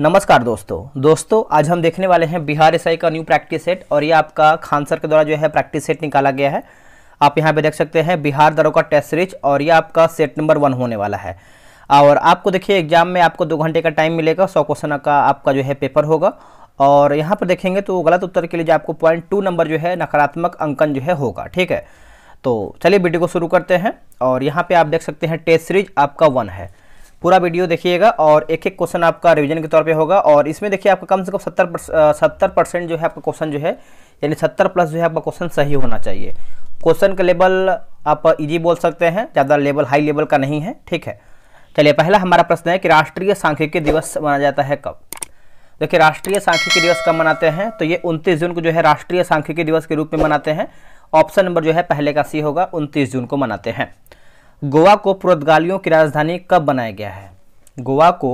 नमस्कार दोस्तों दोस्तों आज हम देखने वाले हैं बिहार एसआई का न्यू प्रैक्टिस सेट और ये आपका खान सर के द्वारा जो है प्रैक्टिस सेट निकाला गया है आप यहाँ पे देख सकते हैं बिहार दरों का टेस्ट सीरीज और ये आपका सेट नंबर वन होने वाला है और आपको देखिए एग्जाम में आपको दो घंटे का टाइम मिलेगा सौ क्वेश्चन का आपका जो है पेपर होगा और यहाँ पर देखेंगे तो गलत उत्तर के लिए जो आपको पॉइंट टू नंबर जो है नकारात्मक अंकन जो है होगा ठीक है तो चलिए वीडियो को शुरू करते हैं और यहाँ पर आप देख सकते हैं टेस्ट सीरीज आपका वन है पूरा वीडियो देखिएगा और एक एक क्वेश्चन आपका रिवीजन के तौर पे होगा और इसमें देखिए आपका कम से कम सत्तर सत्तर परसेंट जो है आपका क्वेश्चन जो है यानी सत्तर प्लस जो है आपका क्वेश्चन सही होना चाहिए क्वेश्चन का लेवल आप इजी बोल सकते हैं ज़्यादा लेवल हाई लेवल का नहीं है ठीक है चलिए पहला हमारा प्रश्न है कि राष्ट्रीय सांख्यिकी दिवस मनाया जाता है कब देखिए राष्ट्रीय सांख्यिकी दिवस कब मनाते हैं तो ये उनतीस जून को जो है राष्ट्रीय सांख्यिकी दिवस के रूप में मनाते हैं ऑप्शन नंबर जो है पहले का सी होगा उनतीस जून को मनाते हैं गोवा को पुर्तगालियों की राजधानी कब बनाया गया है गोवा को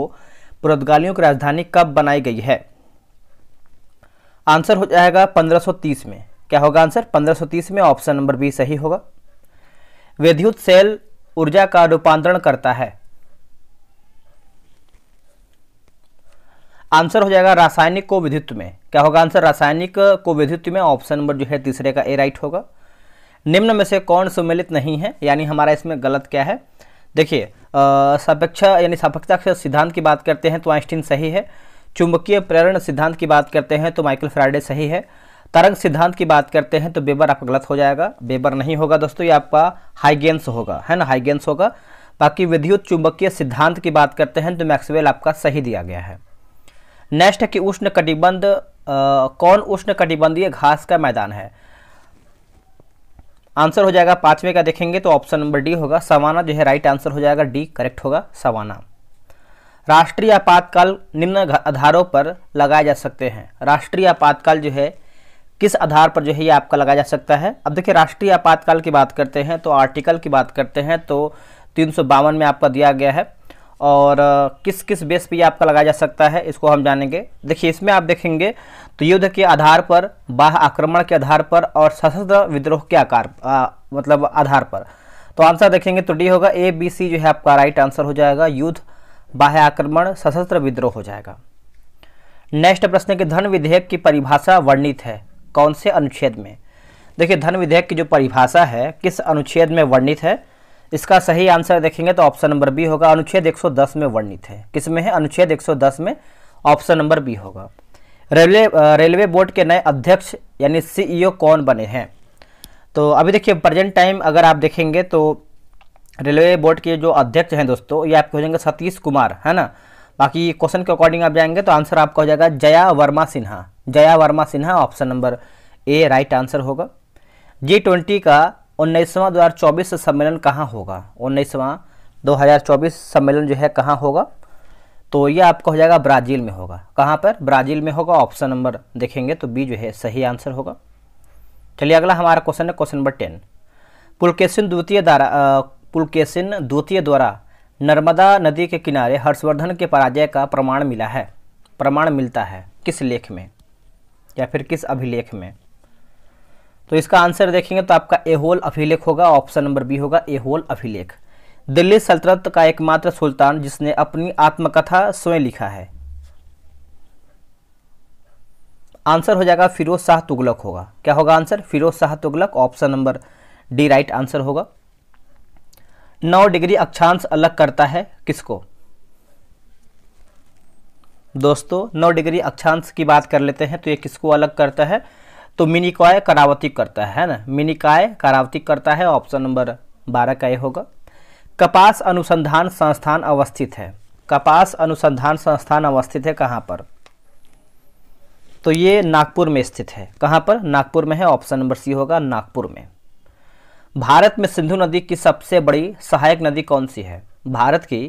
पुर्तगालियों की राजधानी कब बनाई गई है आंसर हो जाएगा 1530 में क्या होगा आंसर 1530 में ऑप्शन नंबर बी सही होगा विद्युत सेल ऊर्जा का रूपांतरण करता है आंसर हो जाएगा रासायनिक को विद्युत में क्या होगा आंसर रासायनिक को विद्युत में ऑप्शन नंबर जो है तीसरे का ए राइट होगा निम्न में से कौन सुमिलित नहीं है यानी हमारा इसमें गलत क्या है देखिए सापेक्ष यानी सापेक्षता सिद्धांत की बात करते हैं तो आइंस्टीन सही है चुंबकीय प्रेरण सिद्धांत की बात करते हैं तो माइकल फ्राइडे सही है तरंग सिद्धांत की बात करते हैं तो बेबर आपका गलत हो जाएगा बेबर नहीं होगा दोस्तों ये आपका हाइगेंस होगा है ना हाइगेंस होगा बाकी विद्युत चुंबकीय सिद्धांत की बात करते हैं तो मैक्सवेल आपका सही दिया गया है नेक्स्ट है कि उष्ण कटिबंध कौन उष्ण कटिबंधीय घास का मैदान है आंसर हो जाएगा पांचवे का देखेंगे तो ऑप्शन नंबर डी होगा सवाना जो है राइट आंसर हो जाएगा डी करेक्ट होगा सवाना राष्ट्रीय आपातकाल निम्न आधारों पर लगाए जा सकते हैं राष्ट्रीय आपातकाल जो है किस आधार पर जो है ये आपका लगाया जा सकता है अब देखिए राष्ट्रीय आपातकाल की बात करते हैं तो आर्टिकल की बात करते हैं तो तीन में आपका दिया गया है और किस किस बेस पे ये आपका लगाया जा सकता है इसको हम जानेंगे देखिए इसमें आप देखेंगे तो युद्ध के आधार पर बाह आक्रमण के आधार पर और सशस्त्र विद्रोह के आकार आ, मतलब आधार पर तो आंसर देखेंगे तो डी होगा ए बी सी जो है आपका राइट आंसर हो जाएगा युद्ध बाह्य आक्रमण सशस्त्र विद्रोह हो जाएगा नेक्स्ट प्रश्न के धन विधेयक की परिभाषा वर्णित है कौन से अनुच्छेद में देखिए धन विधेयक की जो परिभाषा है किस अनुच्छेद में वर्णित है इसका सही आंसर देखेंगे तो ऑप्शन नंबर बी होगा अनुच्छेद 110 में वर्णित है किसमें है अनुच्छेद 110 में ऑप्शन नंबर बी होगा रेलवे रेलवे बोर्ड के नए अध्यक्ष यानी सीईओ कौन बने हैं तो अभी देखिए प्रेजेंट टाइम अगर आप देखेंगे तो रेलवे बोर्ड के जो अध्यक्ष हैं दोस्तों ये आपके हो जाएंगे सतीश कुमार है ना बाकी क्वेश्चन के अकॉर्डिंग आप जाएंगे तो आंसर आपका हो जाएगा Jaya Varma Sinha Jaya Varma Sinha option number A right answer होगा जी ट्वेंटी का उन्नीसवां दो हज़ार चौबीस सम्मेलन कहाँ होगा उन्नीसवां दो हज़ार चौबीस सम्मेलन जो है कहाँ होगा तो ये आपका हो जाएगा ब्राज़ील में होगा कहाँ पर ब्राज़ील में होगा ऑप्शन नंबर देखेंगे तो बी जो है सही आंसर होगा चलिए अगला हमारा क्वेश्चन है क्वेश्चन नंबर टेन पुलकेशन द्वितीय द्वारा पुलकेशन द्वितीय द्वारा नर्मदा नदी के किनारे हर्षवर्धन के पराजय का प्रमाण मिला है प्रमाण मिलता है किस लेख में या फिर किस अभिलेख में तो इसका आंसर देखेंगे तो आपका ए होल अभिलेख होगा ऑप्शन नंबर बी होगा ए होल अभिलेख दिल्ली सल्तनत का एकमात्र सुल्तान जिसने अपनी आत्मकथा स्वयं लिखा है आंसर हो जाएगा फिरोज शाह तुगलक होगा क्या होगा answer Firoz Shah Tughlaq option number D right answer होगा नौ डिग्री अक्षांश अलग करता है किसको दोस्तों नौ डिग्री अक्षांश की बात कर लेते हैं तो ये किसको अलग करता है तो मिनिकॉय करावती करता है ना मिनिकाय करावती करता है ऑप्शन नंबर बारह का ये होगा कपास अनुसंधान संस्थान अवस्थित है कपास अनुसंधान संस्थान अवस्थित है कहाँ पर तो ये नागपुर में स्थित है कहाँ पर नागपुर में है ऑप्शन नंबर सी होगा नागपुर में भारत में सिंधु नदी की सबसे बड़ी सहायक नदी कौन सी है भारत की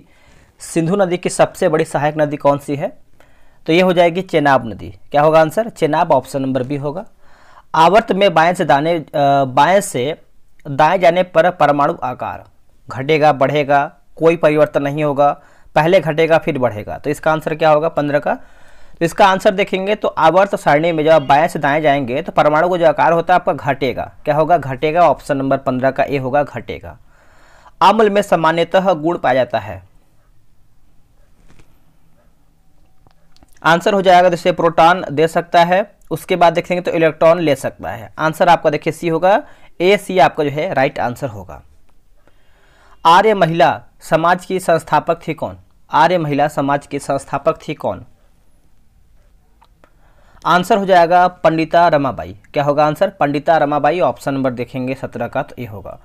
सिंधु नदी की सबसे बड़ी सहायक नदी कौन सी है तो ये हो जाएगी चेनाब नदी क्या होगा answer Chenab option number B होगा आवर्त में बाएं से दाने बाएं से दाएं जाने पर परमाणु आकार घटेगा बढ़ेगा कोई परिवर्तन नहीं होगा पहले घटेगा फिर बढ़ेगा तो इसका आंसर क्या होगा पंद्रह का तो इसका आंसर देखेंगे तो आवर्त सारणी में जब आप बाएं से दाएं जाएंगे तो परमाणु का जो आकार होता है आपका घटेगा क्या होगा घटेगा ऑप्शन नंबर पंद्रह का ए होगा घटेगा अम्ल में सामान्यतः गुण पाया जाता है आंसर हो जाएगा जैसे प्रोटॉन दे सकता है उसके बाद देखेंगे तो इलेक्ट्रॉन ले सकता है आंसर आपका देखिए सी होगा ए सी आपका जो है राइट आंसर होगा आर्य महिला समाज की संस्थापक थी कौन आर्य महिला समाज की संस्थापक थी कौन आंसर हो जाएगा पंडिता रमाबाई क्या होगा आंसर पंडिता रमाबाई ऑप्शन नंबर देखेंगे सत्रह का तो ये होगा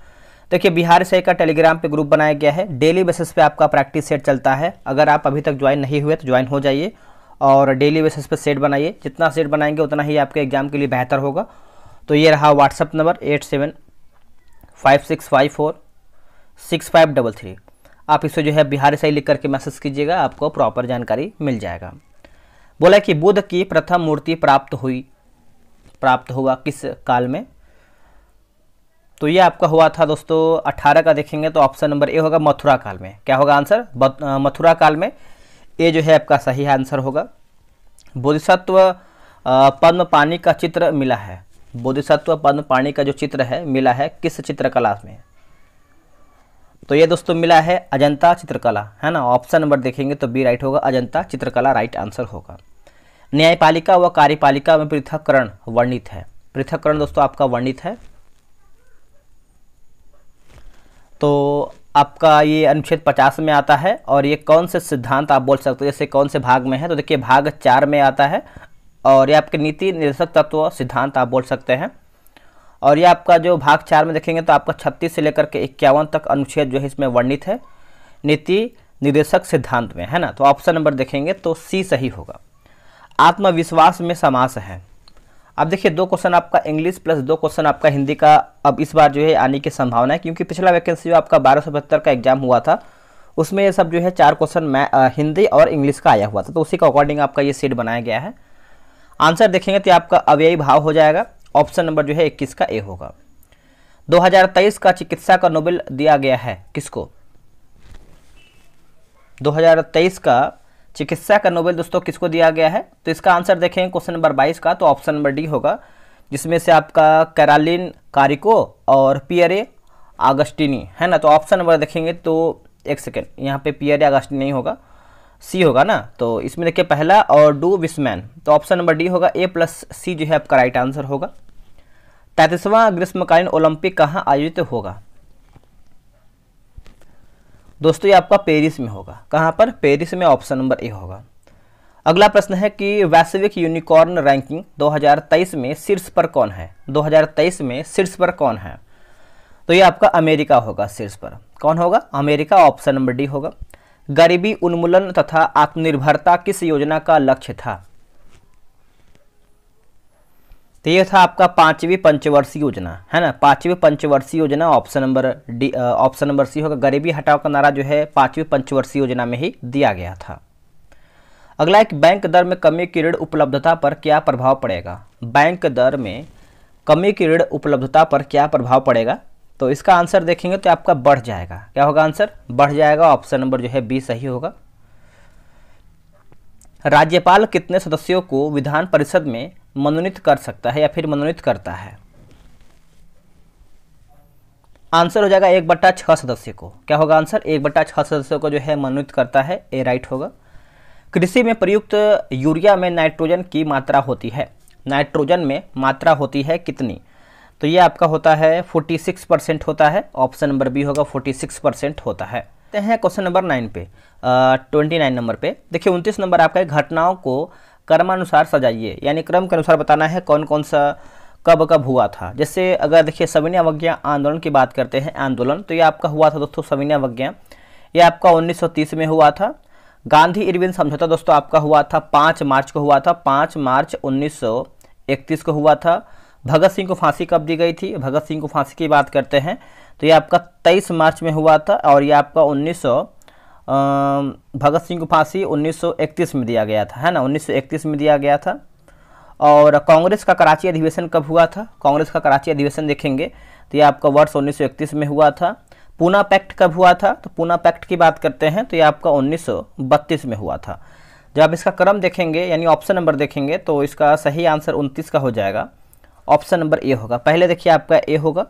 देखिए बिहार से का टेलीग्राम पे ग्रुप बनाया गया है डेली बेसिस पे आपका प्रैक्टिस सेट चलता है अगर आप अभी तक ज्वाइन नहीं हुए तो ज्वाइन हो जाइए और डेली बेसिस पर सेट बनाइए जितना सेट बनाएंगे उतना ही आपके एग्ज़ाम के लिए बेहतर होगा तो ये रहा WhatsApp number eight seven five six five four six five double three आप इसे जो है बिहार से ही लिख करके मैसेज कीजिएगा आपको प्रॉपर जानकारी मिल जाएगा बोला कि बुद्ध की प्रथम मूर्ति प्राप्त हुई प्राप्त हुआ किस काल में तो ये आपका हुआ था दोस्तों 18 का देखेंगे तो ऑप्शन नंबर ए होगा मथुरा काल में क्या होगा आंसर मथुरा काल में ये जो है आपका सही आंसर होगा बोधिसत्व पद्म पानी का चित्र मिला है बोधिसत्व पद्म पानी का जो चित्र है मिला है किस चित्रकला में तो ये दोस्तों मिला है अजंता चित्रकला है ना ऑप्शन नंबर देखेंगे तो बी राइट होगा अजंता चित्रकला राइट आंसर होगा न्यायपालिका व कार्यपालिका में पृथककरण वर्णित है पृथककरण दोस्तों आपका वर्णित है तो आपका ये अनुच्छेद पचास में आता है और ये कौन से सिद्धांत आप बोल सकते हो जैसे कौन से भाग में है तो देखिए भाग चार में आता है और ये आपके नीति निर्देशक तत्व सिद्धांत आप बोल सकते हैं और ये आपका जो भाग चार में देखेंगे तो आपका छत्तीस से लेकर के इक्यावन तक अनुच्छेद जो है इसमें वर्णित है नीति निर्देशक सिद्धांत में है ना तो ऑप्शन नंबर देखेंगे तो सी सही होगा आत्मविश्वास में समास है अब देखिए दो क्वेश्चन आपका इंग्लिश प्लस दो क्वेश्चन आपका हिंदी का अब इस बार जो है आने की संभावना है क्योंकि पिछला वैकेंसी जो आपका बारह सौ बहत्तर का एग्जाम हुआ था उसमें ये सब जो है चार क्वेश्चन हिंदी और इंग्लिश का आया हुआ था तो उसी के अकॉर्डिंग आपका ये सीट बनाया गया है आंसर देखेंगे तो आपका अव्ययी भाव हो जाएगा ऑप्शन नंबर जो है इक्कीस का ए होगा तेईस का चिकित्सा का नोबेल दिया गया है किसको तेईस का चिकित्सा का नोबेल दोस्तों किसको दिया गया है तो इसका आंसर देखें क्वेश्चन नंबर बाईस का तो ऑप्शन नंबर डी होगा जिसमें से आपका कैरालिन कारिको और पियरे आगस्टिनी है ना तो ऑप्शन नंबर देखेंगे तो एक सेकेंड यहाँ पे पियरे आगस्टिनी नहीं होगा सी होगा ना तो इसमें देखिए पहला और डू विस्मैन तो ऑप्शन नंबर डी होगा ए प्लस सी जो है आपका राइट आंसर होगा तैतीसवां ग्रीष्मकालीन ओलंपिक कहाँ आयोजित होगा दोस्तों ये आपका पेरिस में होगा कहाँ पर पेरिस में ऑप्शन नंबर ए होगा अगला प्रश्न है कि वैश्विक यूनिकॉर्न रैंकिंग 2023 में शीर्ष पर कौन है 2023 में शीर्ष पर कौन है तो ये आपका अमेरिका होगा शीर्ष पर कौन होगा अमेरिका ऑप्शन नंबर डी होगा गरीबी उन्मूलन तथा आत्मनिर्भरता किस योजना का लक्ष्य था तो ये था आपका पांचवी पंचवर्षीय योजना है ना पांचवी पंचवर्षीय योजना option number D option number C होगा गरीबी हटाओ का नारा जो है पांचवी पंचवर्षीय योजना में ही दिया गया था अगला एक बैंक दर में कमी की ऋण उपलब्धता पर क्या प्रभाव पड़ेगा बैंक दर में कमी की ऋण उपलब्धता पर क्या प्रभाव पड़ेगा तो इसका आंसर देखेंगे तो आपका बढ़ जाएगा क्या होगा आंसर बढ़ जाएगा ऑप्शन नंबर जो है बी सही होगा राज्यपाल कितने सदस्यों को विधान परिषद में मनोनीत कर सकता है या फिर मनोनीत करता है आंसर हो जाएगा एक बट्टा छः सदस्य को क्या होगा आंसर एक बट्टा छः सदस्य को जो है मनोनीत करता है ए राइट होगा कृषि में प्रयुक्त यूरिया में नाइट्रोजन की मात्रा होती है नाइट्रोजन में मात्रा होती है कितनी तो ये आपका होता है 46 परसेंट होता है ऑप्शन नंबर बी होगा 46 परसेंट होता है हैं क्वेश्चन नंबर नाइन पे ट्वेंटी नाइन नंबर पे देखिए उनतीस नंबर आपका है घटनाओं को क्रमानुसार सजाइए यानी क्रम के अनुसार बताना है कौन कौन सा कब कब हुआ था जैसे अगर देखिए सविनय अवज्ञा आंदोलन की बात करते हैं आंदोलन तो ये आपका हुआ था दोस्तों सविनय अवज्ञा ये आपका 1930 में हुआ था गांधी इरविन समझौता दोस्तों आपका हुआ था पाँच मार्च को हुआ था पाँच मार्च उन्नीस को हुआ था भगत सिंह को फांसी कब दी गई थी भगत सिंह को फांसी की बात करते हैं तो ये आपका तेईस मार्च में हुआ था और ये आपका उन्नीस भगत सिंह को फांसी 1931 में दिया गया था है ना 1931 में दिया गया था और कांग्रेस का कराची अधिवेशन कब हुआ था कांग्रेस का कराची अधिवेशन देखेंगे तो ये आपका वर्ष 1931 में हुआ था पूना पैक्ट कब हुआ था तो पूना पैक्ट की बात करते हैं तो ये आपका 1932 में हुआ था जब आप इसका क्रम देखेंगे यानी ऑप्शन नंबर देखेंगे तो इसका सही आंसर उनतीस का हो जाएगा ऑप्शन नंबर ए होगा पहले देखिए आपका ए होगा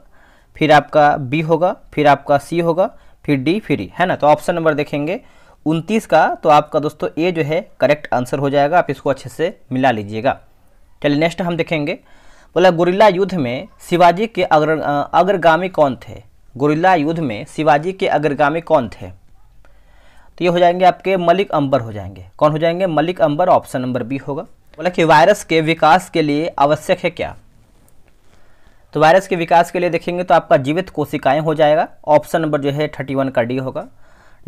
फिर आपका बी होगा फिर आपका सी होगा कि डी फ्री है ना तो ऑप्शन नंबर देखेंगे उनतीस का तो आपका दोस्तों ए जो है करेक्ट आंसर हो जाएगा आप इसको अच्छे से मिला लीजिएगा चलिए नेक्स्ट हम देखेंगे बोला गुरिल्ला युद्ध में शिवाजी के अग्र अग्रगामी कौन थे गुरिल्ला युद्ध में शिवाजी के अग्रगामी कौन थे तो ये हो जाएंगे आपके मलिक अंबर हो जाएंगे कौन हो जाएंगे Malik Ambar option number B होगा बोला कि वायरस के विकास के लिए आवश्यक है क्या तो वायरस के विकास के लिए देखेंगे तो आपका जीवित कोशिकाएं हो जाएगा ऑप्शन नंबर जो है थर्टी वन का डी होगा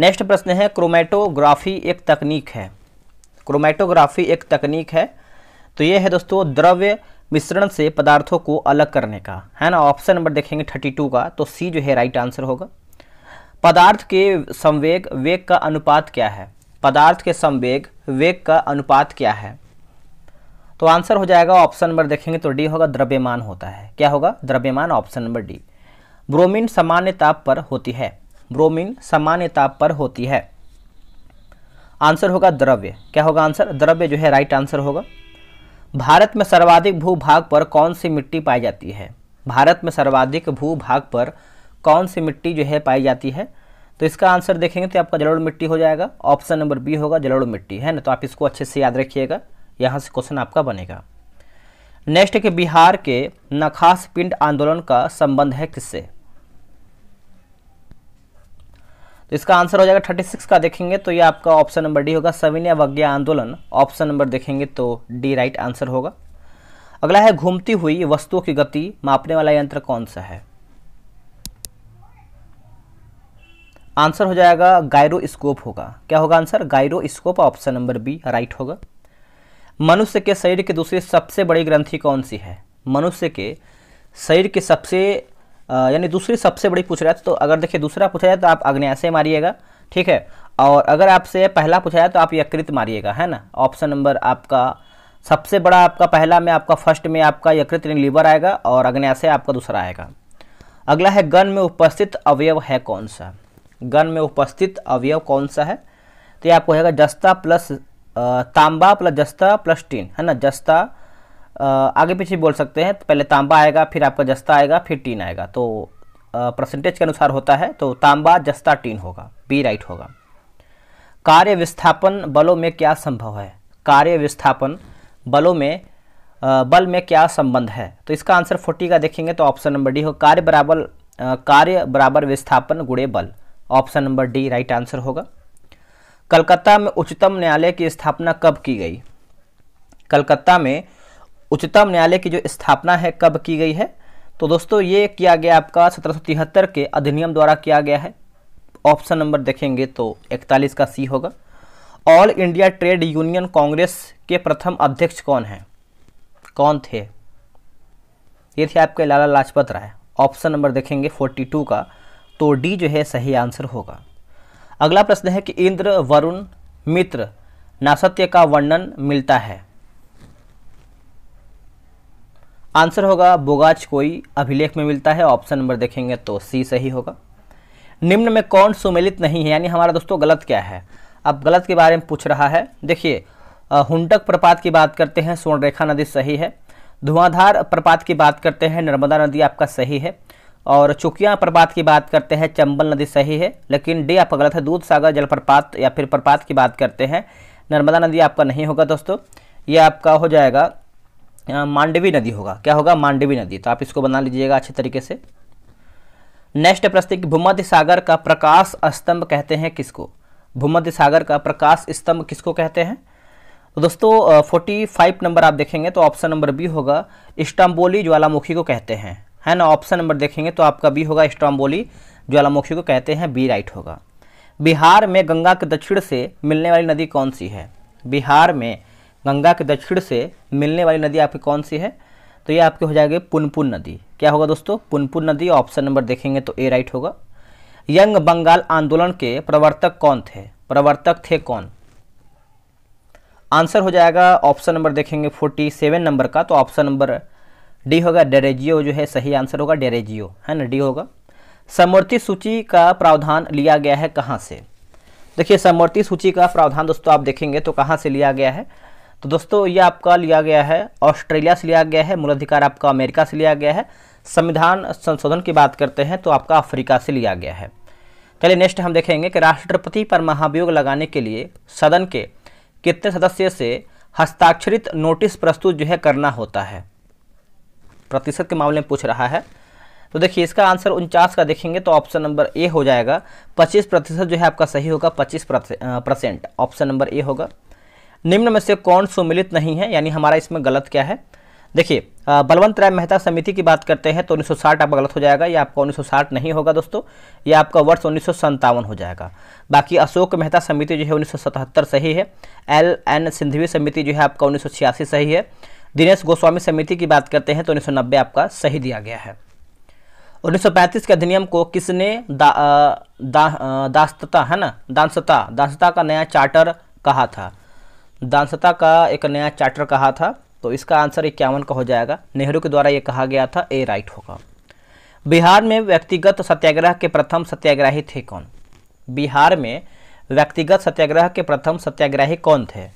नेक्स्ट प्रश्न है क्रोमेटोग्राफी एक तकनीक है क्रोमेटोग्राफी एक तकनीक है तो ये है दोस्तों द्रव्य मिश्रण से पदार्थों को अलग करने का है ना ऑप्शन नंबर देखेंगे थर्टी टू का तो सी जो है राइट आंसर होगा पदार्थ के संवेग वेग का अनुपात क्या है पदार्थ के संवेग वेग का अनुपात क्या है तो आंसर हो जाएगा ऑप्शन नंबर देखेंगे तो डी होगा द्रव्यमान होता है क्या होगा द्रव्यमान ऑप्शन नंबर डी ब्रोमीन सामान्य ताप पर होती है ब्रोमीन सामान्य ताप पर होती है आंसर होगा द्रव्य क्या होगा आंसर द्रव्य जो है राइट आंसर होगा भारत में सर्वाधिक भूभाग पर कौन सी मिट्टी पाई जाती है भारत में सर्वाधिक भूभाग पर कौन सी मिट्टी जो है पाई जाती है तो इसका आंसर देखेंगे तो आपका जलोड़ मिट्टी हो जाएगा ऑप्शन नंबर बी होगा जलोड़ मिट्टी है ना तो आप इसको अच्छे से याद रखिएगा यहाँ से क्वेश्चन आपका बनेगा नेक्स्ट के बिहार के नखास पिंड आंदोलन का संबंध है किससे तो इसका आंसर हो जाएगा थर्टी सिक्स का देखेंगे तो ये आपका ऑप्शन नंबर डी होगा सविनय अवज्ञा आंदोलन ऑप्शन नंबर देखेंगे तो डी राइट आंसर होगा अगला है घूमती हुई वस्तुओं की गति मापने वाला यंत्र कौन सा है आंसर हो जाएगा गायरोस्कोप होगा क्या होगा answer gyroscope option number B right होगा मनुष्य के शरीर के दूसरी सबसे बड़ी ग्रंथि कौन सी है मनुष्य के शरीर के सबसे यानी दूसरी सबसे बड़ी पूछ रहा है तो अगर देखिए दूसरा पूछा जाए तो आप अग्नयाशय मारिएगा ठीक है और अगर आपसे पहला पूछा जाए तो आप यकृत मारिएगा है ना ऑप्शन नंबर आपका सबसे बड़ा आपका पहला में आपका फर्स्ट में आपका यकृत लीवर आएगा और अग्नयाशय आपका दूसरा आएगा अगला है गन में उपस्थित अवयव है कौन सा गन में उपस्थित अवयव कौन सा है तो ये आपको रहेगा जस्ता प्लस तांबा प्लस जस्ता प्लस टीन है ना जस्ता आगे पीछे बोल सकते हैं तो पहले तांबा आएगा फिर आपका जस्ता आएगा फिर टीन आएगा तो परसेंटेज के अनुसार होता है तो तांबा जस्ता टीन होगा बी राइट होगा कार्य विस्थापन बलों में क्या संभव है कार्य विस्थापन बलों में बल में क्या संबंध है तो इसका आंसर फोर्टी का देखेंगे तो ऑप्शन नंबर डी हो कार्य बराबर कार्य बराबर विस्थापन गुड़े बल option number D right answer होगा कलकत्ता में उच्चतम न्यायालय की स्थापना कब की गई कलकत्ता में उच्चतम न्यायालय की जो स्थापना है कब की गई है तो दोस्तों ये किया गया आपका सत्रह के अधिनियम द्वारा किया गया है ऑप्शन नंबर देखेंगे तो इकतालीस का सी होगा All India Trade Union Congress के प्रथम अध्यक्ष कौन हैं कौन थे ये थे आपके लाला लाजपत राय ऑप्शन नंबर देखेंगे 42 का तो डी जो है सही आंसर होगा अगला प्रश्न है कि इंद्र वरुण मित्र नासत्य का वर्णन मिलता है आंसर होगा बोगाच कोई अभिलेख में मिलता है ऑप्शन नंबर देखेंगे तो सी सही होगा निम्न में कौन सुमेलित नहीं है यानी हमारा दोस्तों गलत क्या है अब गलत के बारे में पूछ रहा है देखिए हुंडक प्रपात की बात करते हैं स्वर्णरेखा नदी सही है धुआंधार प्रपात की बात करते हैं नर्मदा नदी आपका सही है और चुकिया प्रपात की बात करते हैं चंबल नदी सही है लेकिन डी आपका गलत है दूध सागर जलप्रपात या फिर प्रपात की बात करते हैं नर्मदा नदी आपका नहीं होगा दोस्तों ये आपका हो जाएगा मांडवी नदी होगा क्या होगा मांडवी नदी तो आप इसको बना लीजिएगा अच्छे तरीके से नेक्स्ट प्रश्न कि भूमध्य सागर का प्रकाश स्तंभ कहते हैं किसको भूमध्य सागर का प्रकाश स्तंभ किसको कहते हैं तो दोस्तों फोर्टी फाइव नंबर आप देखेंगे तो ऑप्शन नंबर बी होगा इस्टाम्बोली ज्वालामुखी को कहते हैं है ना ऑप्शन नंबर देखेंगे तो आपका बी होगा स्ट्रॉम्बोली ज्वालामुखी को कहते हैं बी राइट होगा बिहार में गंगा के दक्षिण से मिलने वाली नदी कौन सी है बिहार में गंगा के दक्षिण से मिलने वाली नदी आपकी कौन सी है तो ये आपके हो जाएगी पुनपुन नदी क्या होगा दोस्तों पुनपुन नदी ऑप्शन नंबर देखेंगे तो ए राइट होगा यंग बंगाल आंदोलन के प्रवर्तक कौन थे प्रवर्तक थे कौन आंसर हो जाएगा ऑप्शन नंबर देखेंगे फोर्टी सेवन नंबर का तो ऑप्शन नंबर डी होगा डेरेजियो जो है सही आंसर होगा डेरेजियो है ना डी होगा समवर्ती सूची का प्रावधान लिया गया है कहाँ से देखिए समवर्ती सूची का प्रावधान दोस्तों आप देखेंगे तो कहाँ से लिया गया है तो दोस्तों ये आपका लिया गया है ऑस्ट्रेलिया से लिया गया है मूलाधिकार आपका अमेरिका से लिया गया है संविधान संशोधन की बात करते हैं तो आपका अफ्रीका से लिया गया है चलिए नेक्स्ट हम देखेंगे कि राष्ट्रपति पर महाभियोग लगाने के लिए सदन के कितने सदस्य से हस्ताक्षरित नोटिस प्रस्तुत जो है करना होता है प्रतिशत के मामले में पूछ रहा है तो देखिए इसका आंसर उनचास का देखेंगे तो ऑप्शन नंबर ए हो जाएगा पच्चीस प्रतिशत जो है आपका सही होगा पच्चीस परसेंट ऑप्शन नंबर ए होगा निम्न में से कौन सुमिलित नहीं है यानी हमारा इसमें गलत क्या है देखिए बलवंत राय मेहता समिति की बात करते हैं तो 1960 आपका गलत हो जाएगा या आपका 1960 नहीं होगा दोस्तों या आपका वर्ष उन्नीस हो जाएगा बाकी अशोक मेहता समिति जो है उन्नीस सही है एल एन सिंधवी समिति जो है आपका उन्नीस सही है दिनेश गोस्वामी समिति की बात करते हैं तो उन्नीस आपका सही दिया गया है 1935 के अधिनियम को किसने दा, दा, दास्तता है ना दानसता दानसता का नया चार्टर कहा था दानसता का एक नया चार्टर कहा था तो इसका आंसर इक्यावन का हो जाएगा नेहरू के द्वारा ये कहा गया था ए राइट होगा बिहार में व्यक्तिगत सत्याग्रह के प्रथम सत्याग्रही थे कौन बिहार में व्यक्तिगत सत्याग्रह के प्रथम सत्याग्रही कौन थे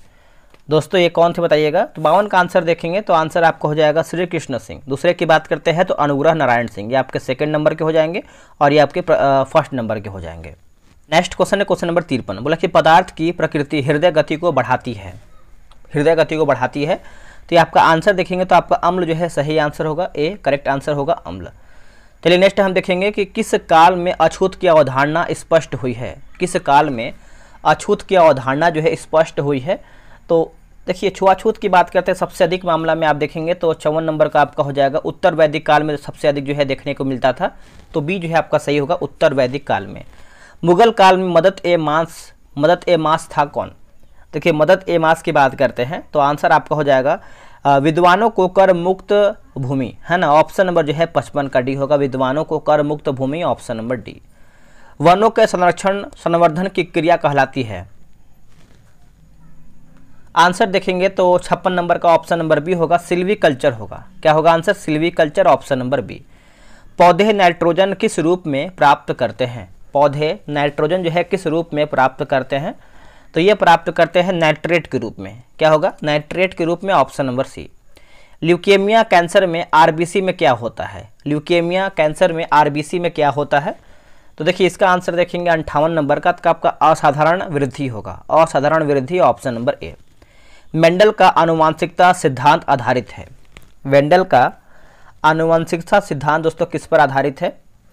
दोस्तों ये कौन थे बताइएगा तो बावन का आंसर देखेंगे तो आंसर आपका हो जाएगा श्री कृष्ण सिंह दूसरे की बात करते हैं तो अनुग्रह नारायण सिंह ये आपके सेकंड नंबर के हो जाएंगे और ये आपके फर्स्ट नंबर के हो जाएंगे नेक्स्ट क्वेश्चन है क्वेश्चन नंबर तिरपन बोला कि पदार्थ की प्रकृति हृदय गति को बढ़ाती है हृदय गति को बढ़ाती है तो ये आपका आंसर देखेंगे तो आपका अम्ल जो है सही आंसर होगा ए करेक्ट आंसर होगा अम्ल चलिए नेक्स्ट हम देखेंगे कि किस काल में अछूत की अवधारणा स्पष्ट हुई है किस काल में अछूत की अवधारणा जो है स्पष्ट हुई है तो देखिए छुआछूत की बात करते हैं सबसे अधिक मामला में आप देखेंगे तो चौवन नंबर का आपका हो जाएगा उत्तर वैदिक काल में सबसे अधिक जो है देखने को मिलता था तो बी जो है आपका सही होगा उत्तर वैदिक काल में मुगल काल में मदद ए मांस मदद ए मास था कौन देखिए मदद ए मास की बात करते हैं तो आंसर आपका हो जाएगा विद्वानों को कर मुक्त भूमि है ना ऑप्शन नंबर जो है पचपन का डी होगा विद्वानों को कर मुक्त भूमि ऑप्शन नंबर डी वनों के संरक्षण संवर्धन की क्रिया कहलाती है आंसर देखेंगे तो छप्पन नंबर का ऑप्शन नंबर बी होगा सिल्वी कल्चर होगा क्या होगा answer silviculture option number B पौधे नाइट्रोजन किस रूप में प्राप्त करते हैं पौधे नाइट्रोजन जो है किस रूप में प्राप्त करते हैं तो ये प्राप्त करते हैं नाइट्रेट के रूप में क्या होगा नाइट्रेट के रूप में option number C leukemia cancer में आर में क्या होता है ल्यूकेमिया कैंसर में आर में क्या होता है तो देखिए इसका आंसर देखेंगे अंठावन नंबर का तो आपका असाधारण वृद्धि होगा असाधारण वृद्धि ऑप्शन नंबर ए मेंडल का अनुवांशिकता सिद्धांत आधारित है वेंडल का अनुवांशिकता सिद्धांत दोस्तों किस पर आधारित है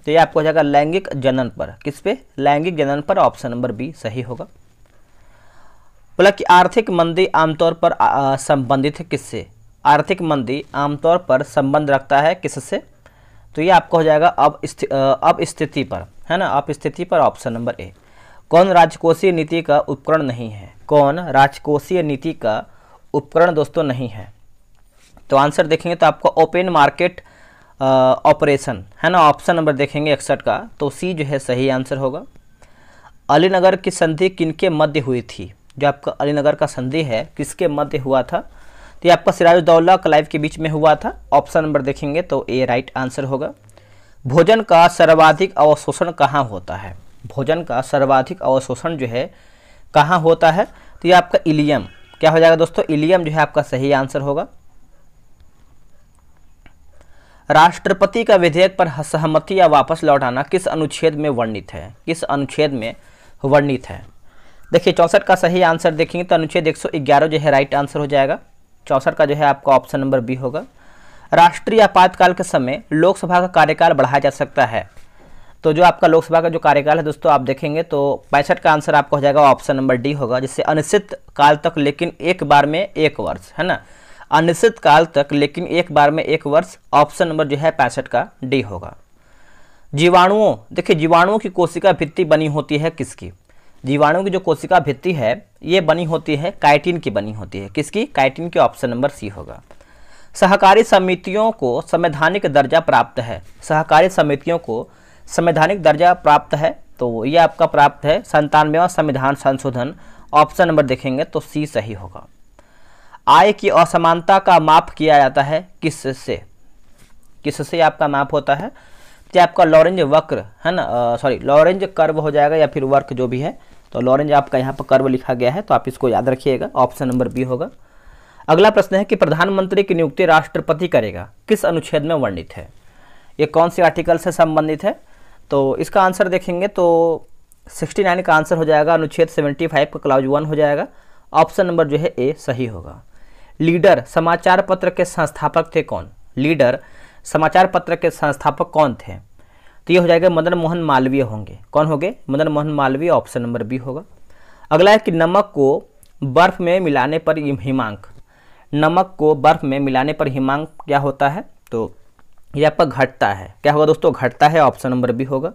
तो ये आपको हो जाएगा लैंगिक जनन पर किस पे लैंगिक जनन पर ऑप्शन नंबर बी सही होगा बोला कि आर्थिक मंदी आमतौर पर संबंधित है किससे आर्थिक मंदी आमतौर पर संबंध रखता है किससे तो ये आपको हो जाएगा अब अब स्थिति पर है ना अब स्थिति पर ऑप्शन नंबर ए कौन राजकोषीय नीति का उपकरण नहीं है कौन राजकोषीय नीति का उपकरण दोस्तों नहीं है तो आंसर देखेंगे तो आपका ओपन मार्केट ऑपरेशन है ना ऑप्शन नंबर देखेंगे इकसठ का तो सी जो है सही आंसर होगा अलीनगर की संधि किनके मध्य हुई थी जो आपका अलीनगर का संधि है किसके मध्य हुआ था तो ये आपका सिराजुद्दौला क्लाइव के बीच में हुआ था ऑप्शन नंबर देखेंगे तो ए राइट आंसर होगा भोजन का सर्वाधिक अवशोषण कहाँ होता है भोजन का सर्वाधिक अवशोषण जो है कहाँ होता है तो ये आपका इलियम क्या हो जाएगा दोस्तों इलियम जो है आपका सही आंसर होगा राष्ट्रपति का विधेयक पर सहमति या वापस लौटाना किस अनुच्छेद में वर्णित है किस अनुच्छेद में वर्णित है देखिए चौंसठ का सही आंसर देखेंगे तो अनुच्छेद 111 जो है राइट आंसर हो जाएगा चौंसठ का जो है आपका ऑप्शन नंबर बी होगा राष्ट्रीय आपातकाल के समय लोकसभा का कार्यकाल बढ़ाया जा सकता है तो जो आपका लोकसभा का जो कार्यकाल है दोस्तों आप देखेंगे तो पैंसठ का आंसर आपका हो जाएगा ऑप्शन नंबर डी होगा जिससे अनिश्चित काल तक लेकिन एक बार में एक वर्ष है ना अनिश्चित काल तक लेकिन एक बार में एक वर्ष ऑप्शन नंबर जो है पैंसठ का डी होगा जीवाणुओं देखिए जीवाणुओं की कोशिका भित्ति बनी होती है किसकी जीवाणुओं की जो कोशिका भित्ति है ये बनी होती है काइटिन की बनी होती है किसकी काइटिन की ऑप्शन नंबर सी होगा सहकारी समितियों को संवैधानिक दर्जा प्राप्त है सहकारी समितियों को संवैधानिक दर्जा प्राप्त है तो ये आपका प्राप्त है संतानवेवा संविधान संशोधन ऑप्शन नंबर देखेंगे तो सी सही होगा आय की असमानता का माप किया जाता है किससे किससे आपका माप होता है तो आपका लॉरेंज वक्र है ना सॉरी लॉरेंज कर्व हो जाएगा या फिर वर्क जो भी है तो लॉरेंज आपका यहाँ पर कर्व लिखा गया है तो आप इसको याद रखिएगा ऑप्शन नंबर बी होगा अगला प्रश्न है कि प्रधानमंत्री की नियुक्ति राष्ट्रपति करेगा किस अनुच्छेद में वर्णित है ये कौन से आर्टिकल से संबंधित है तो इसका आंसर देखेंगे तो 69 का आंसर हो जाएगा अनुच्छेद 75 का क्लाउज वन हो जाएगा ऑप्शन नंबर जो है ए सही होगा लीडर समाचार पत्र के संस्थापक थे कौन लीडर समाचार पत्र के संस्थापक कौन थे तो ये हो जाएगा मदन मोहन मालवीय होंगे कौन होंगे Madan Mohan Malviya option number B होगा अगला है कि नमक को बर्फ में मिलाने पर हिमांक नमक को बर्फ में मिलाने पर हिमांक क्या होता है तो ये आपका घटता है क्या होगा दोस्तों घटता है ऑप्शन नंबर बी होगा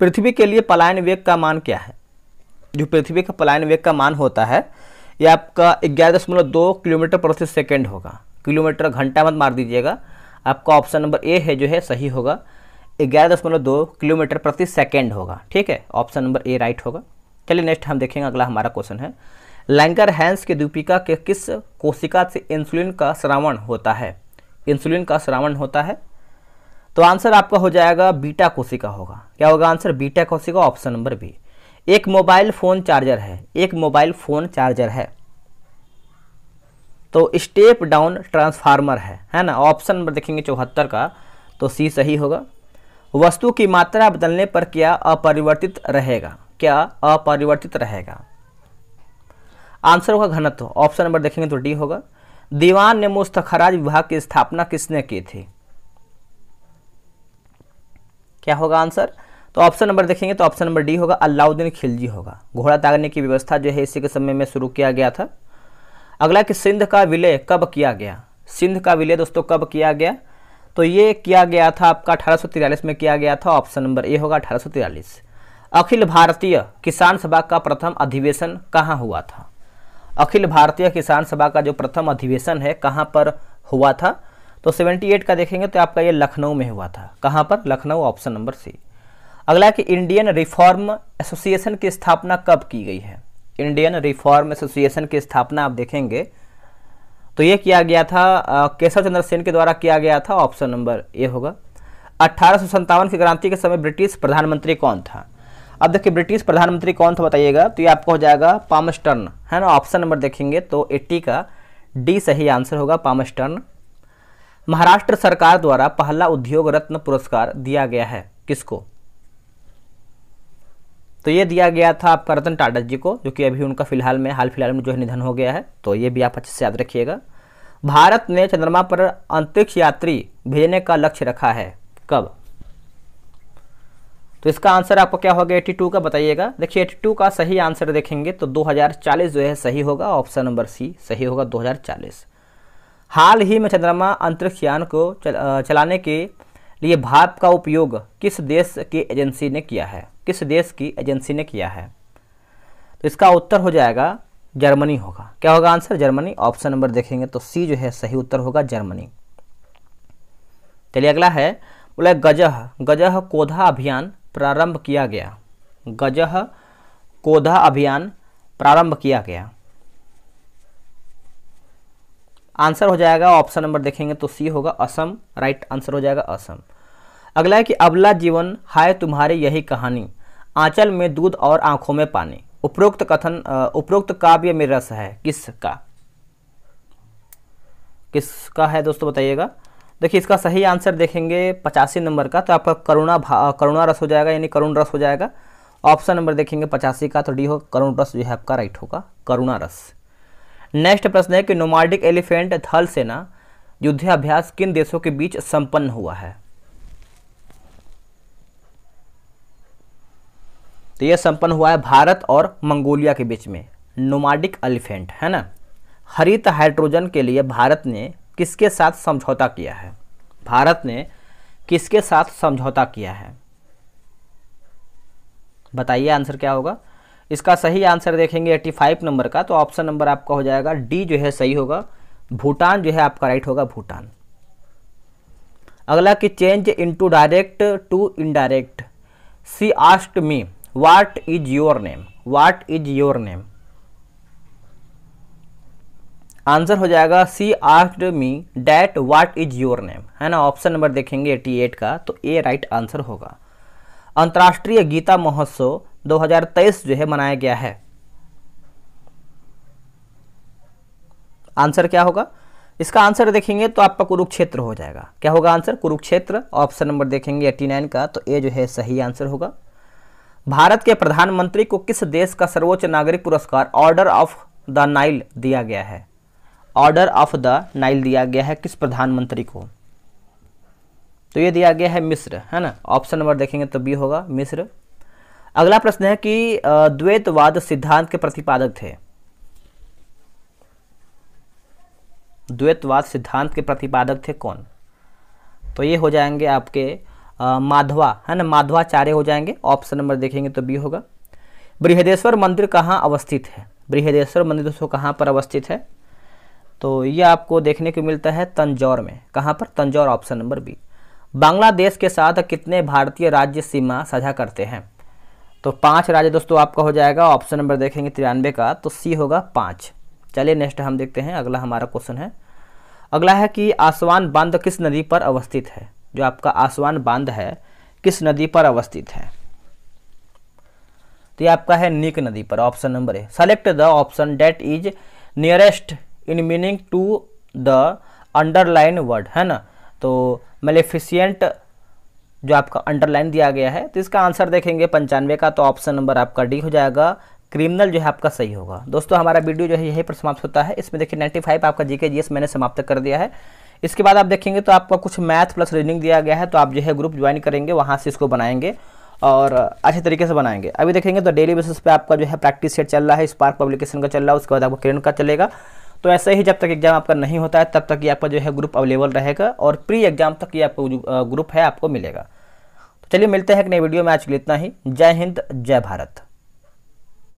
पृथ्वी के लिए पलायन वेग का मान क्या है जो पृथ्वी का पलायन वेग का मान होता है यह आपका ग्यारह दशमलव दो किलोमीटर प्रति सेकेंड होगा किलोमीटर घंटा मत मार दीजिएगा आपका ऑप्शन नंबर ए है जो है सही होगा ग्यारह दशमलव दो किलोमीटर प्रति सेकेंड होगा ठीक है ऑप्शन नंबर ए राइट होगा चलिए नेक्स्ट हम देखेंगे अगला हमारा क्वेश्चन है लैंगर हैंस के दीपिका के किस कोशिका से इंसुलिन का श्रावण होता है इंसुलिन का श्रावण होता है तो आंसर आपका हो जाएगा बीटा कोशिका होगा क्या होगा आंसर बीटा कोशिका ऑप्शन नंबर बी एक मोबाइल फ़ोन चार्जर है एक मोबाइल फ़ोन चार्जर है तो स्टेप डाउन ट्रांसफार्मर है है ना ऑप्शन नंबर देखेंगे चौहत्तर का तो सी सही होगा वस्तु की मात्रा बदलने पर क्या अपरिवर्तित रहेगा क्या अपरिवर्तित रहेगा आंसर होगा घनत्व ऑप्शन नंबर देखेंगे तो डी होगा दीवान ने मुस्तखराज विभाग की स्थापना किसने की थी क्या होगा आंसर तो ऑप्शन नंबर देखेंगे तो ऑप्शन नंबर डी होगा अलाउद्दीन खिलजी होगा घोड़ा तागने की व्यवस्था जो है इसी के समय में शुरू किया गया था अगला कि सिंध का विलय कब किया गया सिंध का विलय दोस्तों कब किया गया तो ये किया गया था आपका अठारह में किया गया था ऑप्शन नंबर ए होगा अठारह अखिल भारतीय किसान सभा का प्रथम अधिवेशन कहाँ हुआ था अखिल भारतीय किसान सभा का जो प्रथम अधिवेशन है कहाँ पर हुआ था तो 78 का देखेंगे तो आपका ये लखनऊ में हुआ था कहाँ पर लखनऊ ऑप्शन नंबर सी अगला कि इंडियन रिफॉर्म एसोसिएशन की स्थापना कब की गई है इंडियन रिफॉर्म एसोसिएशन की स्थापना आप देखेंगे तो ये किया गया था केशव चंद्र सेन के द्वारा किया गया था ऑप्शन नंबर ए होगा अट्ठारह की क्रांति के समय ब्रिटिश प्रधानमंत्री कौन था अब देखिए ब्रिटिश प्रधानमंत्री कौन था बताइएगा तो ये आपको हो जाएगा पामस्टर्न है ना ऑप्शन नंबर देखेंगे तो 80 का डी सही आंसर होगा पामस्टर्न महाराष्ट्र सरकार द्वारा पहला उद्योग रत्न पुरस्कार दिया गया है किसको तो ये दिया गया था आपका रतन टाटा जी को जो कि अभी उनका फिलहाल में हाल फिलहाल में जो है निधन हो गया है तो ये भी आप अच्छे से याद रखिएगा भारत ने चंद्रमा पर अंतरिक्ष यात्री भेजने का लक्ष्य रखा है कब तो इसका आंसर आपको क्या होगा 82 का बताइएगा देखिए 82 का सही आंसर देखेंगे तो 2040 जो है सही होगा ऑप्शन नंबर सी सही होगा 2040 हाल ही में चंद्रमा अंतरिक्ष यान को चल, चलाने के लिए भाप का उपयोग किस देश की एजेंसी ने किया है किस देश की एजेंसी ने किया है तो इसका उत्तर हो जाएगा जर्मनी होगा क्या होगा आंसर जर्मनी ऑप्शन नंबर देखेंगे तो सी जो है सही उत्तर होगा जर्मनी चलिए अगला है बोला गजह गजह कोधा अभियान प्रारंभ किया गया गजह कोधा अभियान प्रारंभ किया गया आंसर हो जाएगा ऑप्शन नंबर देखेंगे तो सी होगा असम राइट आंसर हो जाएगा असम अगला है कि अबला जीवन हाय तुम्हारी यही कहानी आंचल में दूध और आंखों में पानी उपरोक्त कथन उपरोक्त काव्य में रस है किसका किसका है दोस्तों बताइएगा देखिए इसका सही आंसर देखेंगे पचासी नंबर का तो आपका करुणा करुणा रस हो जाएगा यानी करुण रस हो जाएगा ऑप्शन नंबर देखेंगे पचासी का तो डी हो करुण रस जो है आपका राइट होगा करुणा रस नेक्स्ट प्रश्न है कि नोमार्डिक एलिफेंट थल सेना युद्धाभ्यास किन देशों के बीच संपन्न हुआ है तो यह संपन्न हुआ है भारत और मंगोलिया के बीच में नोमार्डिक एलिफेंट है ना हरित हाइड्रोजन के लिए भारत ने किसके साथ समझौता किया है भारत ने किसके साथ समझौता किया है बताइए आंसर क्या होगा इसका सही आंसर देखेंगे 85 नंबर का तो ऑप्शन नंबर आपका हो जाएगा डी जो है सही होगा भूटान जो है आपका राइट होगा भूटान अगला कि change into direct to indirect C asked me what is your name what is your name answer हो जाएगा C asked me that what is your name है ना ऑप्शन नंबर देखेंगे 88 का तो ए राइट आंसर होगा अंतर्राष्ट्रीय गीता महोत्सव 2023 जो है मनाया गया है आंसर क्या होगा इसका आंसर देखेंगे तो आपका कुरुक्षेत्र हो जाएगा क्या होगा आंसर कुरुक्षेत्र ऑप्शन नंबर देखेंगे 89 का तो ए जो है सही आंसर होगा भारत के प्रधानमंत्री को किस देश का सर्वोच्च नागरिक पुरस्कार ऑर्डर ऑफ द नाइल दिया गया है ऑर्डर ऑफ द नाइल दिया गया है किस प्रधानमंत्री को तो ये दिया गया है मिस्र है ना ऑप्शन नंबर देखेंगे तो बी होगा मिस्र अगला प्रश्न है कि द्वैतवाद सिद्धांत के प्रतिपादक थे द्वैतवाद सिद्धांत के प्रतिपादक थे कौन तो ये हो जाएंगे आपके माधवा है ना माधवाचार्य हो जाएंगे ऑप्शन नंबर देखेंगे तो बी होगा बृहदेश्वर मंदिर कहाँ अवस्थित है बृहदेश्वर मंदिर दोस्तों कहाँ पर अवस्थित है तो ये आपको देखने को मिलता है तंजौर में कहाँ पर Tanjore option number B Bangladesh के साथ कितने भारतीय राज्य सीमा साझा करते हैं तो पांच राज्य दोस्तों आपका हो जाएगा ऑप्शन नंबर देखेंगे तिरानवे का तो सी होगा पांच चलिए नेक्स्ट हम देखते हैं अगला हमारा क्वेश्चन है अगला है कि आसवान बांध किस नदी पर अवस्थित है जो आपका आसवान बांध है किस नदी पर अवस्थित है तो ये आपका है नीक नदी पर option number A select the option that is nearest in meaning to the underlined word है ना तो मेलेफिशियंट जो आपका अंडरलाइन दिया गया है तो इसका आंसर देखेंगे पंचानवे का तो ऑप्शन नंबर आपका डी हो जाएगा क्रिमिनल जो है आपका सही होगा दोस्तों हमारा वीडियो जो है यहीं पर समाप्त होता है इसमें देखिए 95 आपका जीके जीएस मैंने समाप्त कर दिया है इसके बाद आप देखेंगे तो आपका कुछ मैथ प्लस रीजनिंग दिया गया है तो आप जो है ग्रुप ज्वाइन करेंगे वहाँ से इसको बनाएंगे और अच्छे तरीके से बनाएंगे अभी देखेंगे तो डेली बेसिस पर आपका जो है प्रैक्टिस सेट चल रहा है स्पार्क पब्लिकेशन का चल रहा है उसके बाद आपका किरण का चलेगा तो ऐसे ही जब तक एग्जाम आपका नहीं होता है तब तक ये आपका जो है ग्रुप अवेलेबल रहेगा और प्री एग्जाम तक ये आपको ग्रुप है आपको मिलेगा तो चलिए मिलते हैं एक नई वीडियो में आज के लिए इतना ही जय हिंद जय भारत